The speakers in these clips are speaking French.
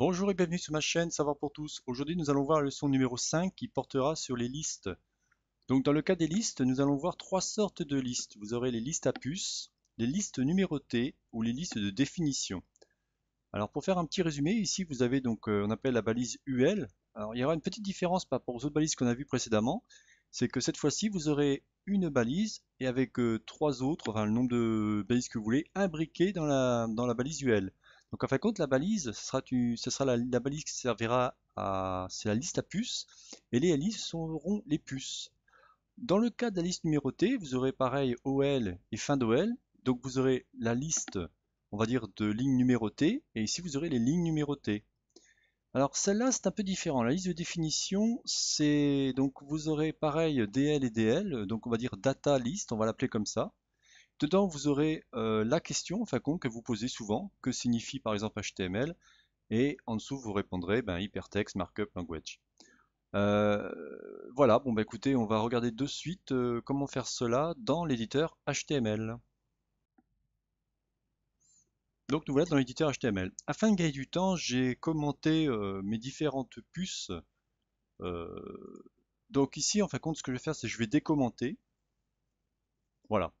Bonjour et bienvenue sur ma chaîne Savoir pour tous. Aujourd'hui nous allons voir la leçon numéro 5 qui portera sur les listes. Donc dans le cas des listes, nous allons voir trois sortes de listes. Vous aurez les listes à puces, les listes numérotées ou les listes de définition. Alors pour faire un petit résumé, ici vous avez donc euh, on appelle la balise UL. Alors il y aura une petite différence par rapport aux autres balises qu'on a vues précédemment, c'est que cette fois-ci vous aurez une balise et avec euh, trois autres, enfin le nombre de balises que vous voulez, imbriquées dans la, dans la balise UL. Donc en fin de compte, la balise, ce sera, la, balise qui servira à... C'est la liste à puces, et les listes seront les puces. Dans le cas de la liste numérotée, vous aurez pareil OL et fin d'OL. Donc vous aurez la liste, on va dire, de lignes numérotées, et ici vous aurez les lignes numérotées. Alors celle-là, c'est un peu différent. La liste de définition, c'est donc vous aurez pareil DL et DL, donc on va dire data list, on va l'appeler comme ça. Dedans, vous aurez euh, la question, que vous posez souvent, que signifie par exemple HTML, et en dessous, vous répondrez ben, hypertext markup language. Euh, voilà, bon bah écoutez, on va regarder de suite euh, comment faire cela dans l'éditeur HTML. Donc nous voilà dans l'éditeur HTML. Afin de gagner du temps, j'ai commenté mes différentes puces. donc ici, en fin compte, ce que je vais faire, c'est que je vais décommenter. Voilà.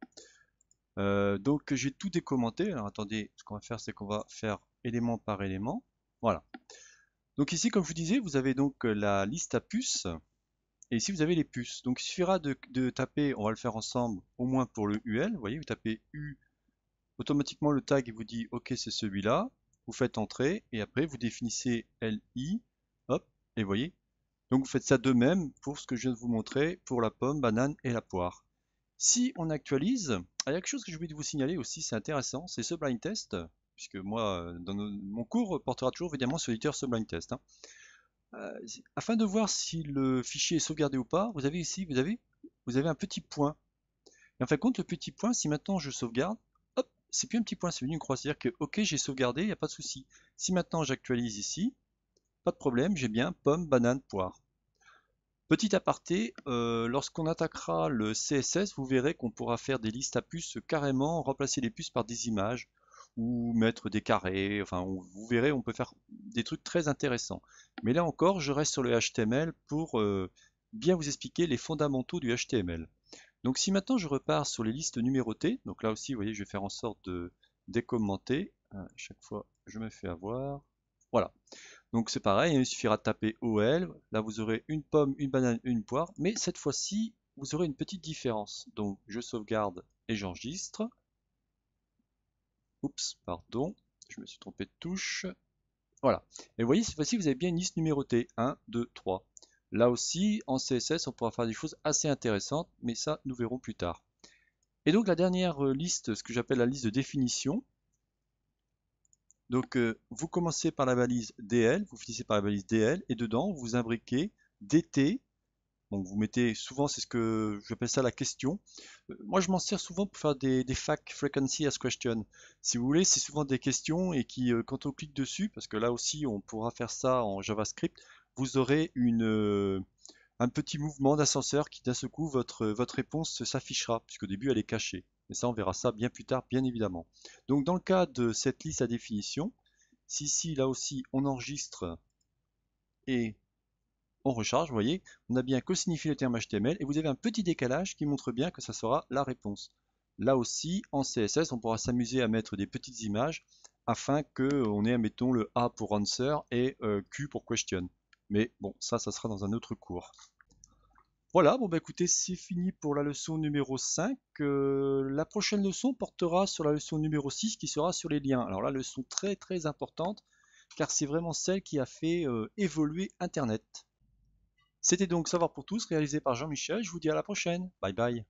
Euh, donc j'ai tout décommenté. Alors attendez, ce qu'on va faire, c'est qu'on va faire élément par élément. Voilà. Donc ici, comme je vous disais, vous avez donc euh, la liste à puces. Et ici, vous avez les puces. Donc il suffira de, taper, on va le faire ensemble, au moins pour le UL. Vous voyez, vous tapez U, automatiquement le tag il vous dit OK, c'est celui-là. Vous faites entrer et après vous définissez LI. Hop, et vous voyez. Donc vous faites ça de même pour ce que je viens de vous montrer pour la pomme, banane et la poire. Si on actualise, il y a quelque chose que j'ai oublié de vous signaler aussi, c'est intéressant, c'est ce blind test, puisque moi, euh, dans mon cours portera toujours évidemment sur l'éditeur ce blind test. Hein. Euh, afin de voir si le fichier est sauvegardé ou pas, vous avez ici, vous avez, vous avez un petit point. Et en fin de compte, le petit point, si maintenant je sauvegarde, hop, c'est plus un petit point, c'est venu une croix. C'est-à-dire que, ok, j'ai sauvegardé, il n'y a pas de souci. Si maintenant j'actualise ici, pas de problème, j'ai bien pomme, banane, poire. Petit aparté, euh, lorsqu'on attaquera le CSS, vous verrez qu'on pourra faire des listes à puces carrément, remplacer les puces par des images, ou mettre des carrés, enfin vous verrez, on peut faire des trucs très intéressants. Mais là encore, je reste sur le HTML pour euh, bien vous expliquer les fondamentaux du HTML. Donc si maintenant je repars sur les listes numérotées, donc là aussi, vous voyez, je vais faire en sorte de décommenter, ah, à chaque fois je me fais avoir, voilà. Donc c'est pareil, hein, il suffira de taper OL. Là, vous aurez une pomme, une banane, une poire. Mais cette fois-ci, vous aurez une petite différence. Donc je sauvegarde et j'enregistre. Oups, pardon, je me suis trompé de touche. Voilà. Et vous voyez, cette fois-ci, vous avez bien une liste numérotée. 1, 2, 3. Là aussi, en CSS, on pourra faire des choses assez intéressantes, mais ça, nous verrons plus tard. Et donc la dernière euh, liste, ce que j'appelle la liste de définition, donc euh, vous commencez par la balise DL, vous finissez par la balise DL, et dedans vous imbriquez DT. Donc vous mettez souvent, c'est ce que j'appelle ça la question. Euh, moi je m'en sers souvent pour faire des, des Frequency as Question. Si vous voulez, c'est souvent des questions et qui, euh, quand on clique dessus, parce que là aussi on pourra faire ça en JavaScript, vous aurez un petit mouvement d'ascenseur qui d'un seul coup votre, votre réponse s'affichera, au début elle est cachée. Mais ça, on verra ça bien plus tard, bien évidemment. Donc dans le cas de cette liste à définition, si ici, là aussi, on enregistre et on recharge, vous voyez, on a bien que signifié le terme HTML et vous avez un petit décalage qui montre bien que ça sera la réponse. Là aussi, en CSS, on pourra s'amuser à mettre des petites images afin qu'on ait, mettons, le A pour answer et euh, Q pour question. Mais bon, ça, ça sera dans un autre cours. Voilà, bon bah écoutez, c'est fini pour la leçon numéro 5. Euh, la prochaine leçon portera sur la leçon numéro 6 qui sera sur les liens. Alors la leçon très très importante car c'est vraiment celle qui a fait euh, évoluer Internet. C'était donc Savoir pour tous réalisé par Jean-Michel. Je vous dis à la prochaine. Bye bye.